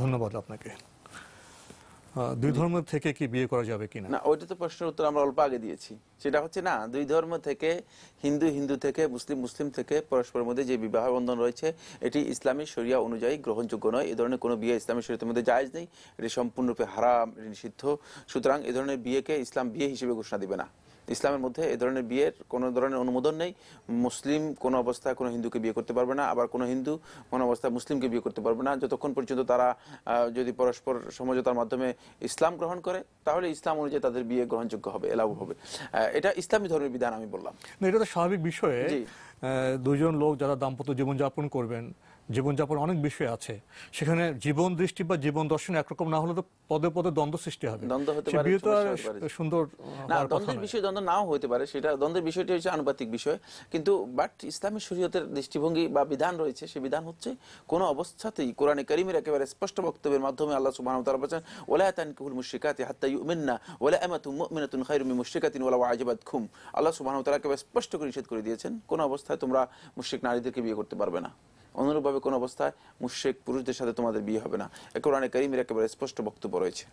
ধন্যবাদ আপনাকে দুই ধর্ম থেকে কি বিয়ে করা যাবে কিনা না ওইটা তো প্রশ্নের উত্তর আমরা অল্প আগে দিয়েছি সেটা হচ্ছে না দুই ধর্ম থেকে হিন্দু হিন্দু থেকে মুসলিম মুসলিম থেকে পরস্পরের মধ্যে যে বিবাহ বন্ধন রয়েছে এটি ইসলামী শরিয়া অনুযায়ী গ্রহণযোগ্য নয় এ ধরনের কোনো বিয়ে ইসলামী শরিয়ার মধ্যে জায়জ নেই এটি সম্পূর্ণরূপে হারাম নিষিদ্ধ সুতরাং এ ধরনের বিয়েকে ইসলাম বিয়ে হিসেবে ঘোষণা দিবে না ইসলামের মধ্যে এ ধরনের বিয়ের কোনো ধরনের অনুমোদন নেই মুসলিম কোনো অবস্থায় কোনো হিন্দুকে বিয়ে করতে পারবে না আবার কোনো হিন্দু কোনো অবস্থায় মুসলিমকে বিয়ে করতে পারবে না যতক্ষণ পর্যন্ত তারা যদি পরস্পর সমঝোতার মাধ্যমে ইসলাম গ্রহণ করে তাহলে ইসলাম অনুযায়ী তাদের বিয়ে গ্রহণযোগ্য হবে এলাও হবে এটা ইসলামী ধর্মের বিধান আমি বললাম এটা তো স্বাভাবিক বিষয়ে দুজন লোক যারা দাম্পত্য জীবনযাপন করবেন জীবনযাপন অনেক বিষয় আছে সেখানে জীবন দৃষ্টি বা জীবন দর্শন একরকম না হলে তো পদে পদে দ্বন্দ্ব সৃষ্টি হবে সুন্দর না দ্বন্দ্বের দ্বন্দ্ব নাও হতে পারে সেটা দ্বন্দ্বের বিষয়টি হচ্ছে আনুপাতিক বিষয় কিন্তু বাট ইসলামী শরীয়তের দৃষ্টিভঙ্গি বা বিধান রয়েছে বিধান হচ্ছে কোন অবস্থাতেই কোরআনে একেবারে স্পষ্ট বক্তব্যের মাধ্যমে আল্লাহ সুবহানাহু ওয়া তাআলা বলেছেন ওয়ালা তানকিহুল মুশরিকাতি হাত্তা ইউমিননা ওয়ালা আমাতুম মুমিনাতুন খায়রুম মিন আল্লাহ সুবহানাহু ওয়া একেবারে স্পষ্ট করে নিষেধ করে দিয়েছেন কোন অবস্থা অবস্থায় তোমরা মুশ্রিক নারীদেরকে বিয়ে করতে পারবে না অনুরূপভাবে কোন অবস্থায় মুশ্রিক পুরুষদের সাথে তোমাদের বিয়ে হবে না কোরআনে করিমের একেবারে স্পষ্ট বক্তব্য রয়েছে